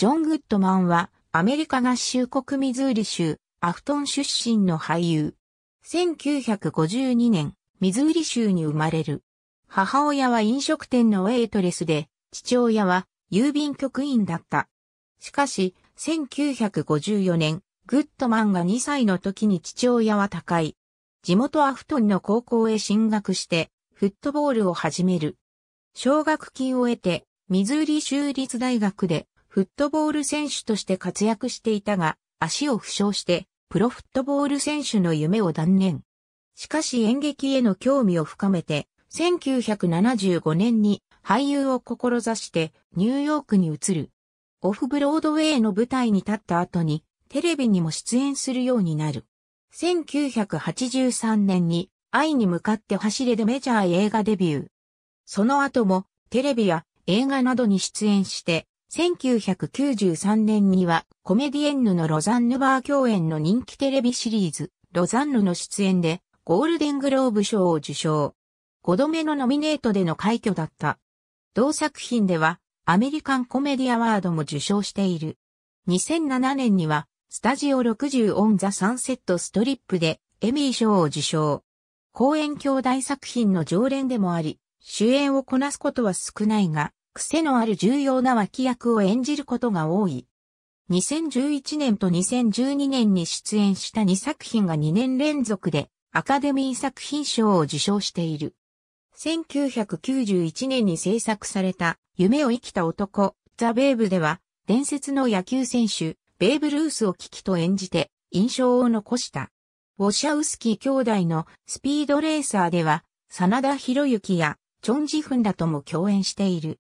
ジョン・グッドマンは、アメリカ合衆国ミズーリ州、アフトン出身の俳優。1952年、ミズーリ州に生まれる。母親は飲食店のウェイトレスで、父親は郵便局員だった。しかし、1954年、グッドマンが2歳の時に父親は高い。地元アフトンの高校へ進学して、フットボールを始める。奨学金を得て、ミズーリ州立大学でフットボール選手として活躍していたが、足を負傷して、プロフットボール選手の夢を断念。しかし演劇への興味を深めて、1975年に俳優を志してニューヨークに移る。オフブロードウェイの舞台に立った後にテレビにも出演するようになる。1983年に愛に向かって走れでメジャー映画デビュー。その後もテレビや映画などに出演して1993年にはコメディエンヌのロザンヌバー共演の人気テレビシリーズ、ロザンヌの出演でゴールデングローブ賞を受賞。5度目のノミネートでの快挙だった。同作品ではアメリカンコメディアワードも受賞している。2007年にはスタジオ60オンザサンセットストリップでエミー賞を受賞。公演兄弟作品の常連でもあり、主演をこなすことは少ないが、癖のある重要な脇役を演じることが多い。2011年と2012年に出演した2作品が2年連続でアカデミー作品賞を受賞している。1991年に制作された夢を生きた男、ザ・ベーブでは伝説の野球選手、ベーブ・ルースを危機と演じて印象を残した。ウォシャウスキー兄弟のスピードレーサーでは、真田広之やチョンジフンだとも共演している。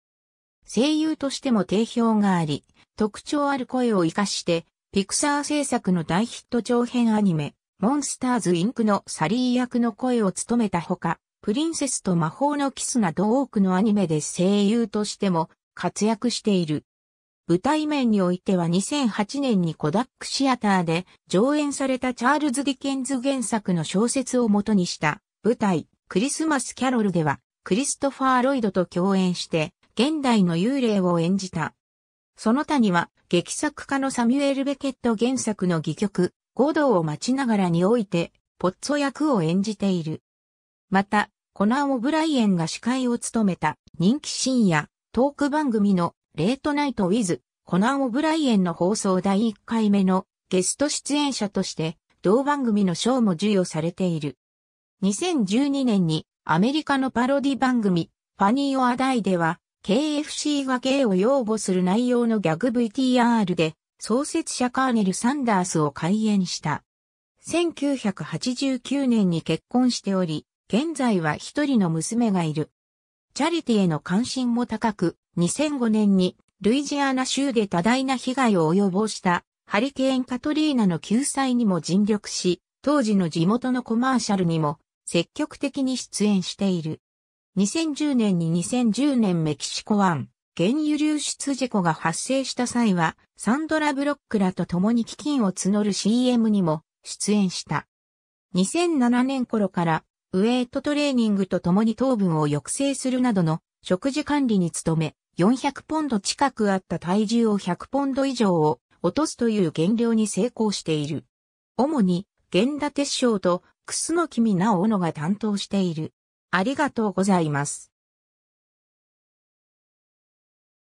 声優としても定評があり、特徴ある声を活かして、ピクサー制作の大ヒット長編アニメ、モンスターズインクのサリー役の声を務めたほか、プリンセスと魔法のキスなど多くのアニメで声優としても活躍している。舞台面においては2008年にコダックシアターで上演されたチャールズ・ディケンズ原作の小説を元にした舞台クリスマス・キャロルではクリストファー・ロイドと共演して現代の幽霊を演じた。その他には、劇作家のサミュエル・ベケット原作の戯曲、ゴードを待ちながらにおいて、ポッツォ役を演じている。また、コナン・オブライエンが司会を務めた人気深夜、トーク番組のレートナイト・ウィズ、コナン・オブライエンの放送第1回目のゲスト出演者として、同番組の賞も授与されている。2012年にアメリカのパロディ番組、ファニー・オア・ダイでは、KFC が芸を擁護する内容のギャグ VTR で、創設者カーネル・サンダースを開演した。1989年に結婚しており、現在は一人の娘がいる。チャリティへの関心も高く、2005年にルイジアナ州で多大な被害を及ぼしたハリケーンカトリーナの救済にも尽力し、当時の地元のコマーシャルにも積極的に出演している。2010年に2010年メキシコ湾、原油流出事故が発生した際は、サンドラ・ブロックらと共に基金を募る CM にも出演した。2007年頃から、ウエイトトレーニングと共に糖分を抑制するなどの食事管理に努め、400ポンド近くあった体重を100ポンド以上を落とすという減量に成功している。主に、源田鉄章と楠木美奈緒が担当している。ありがとうございます。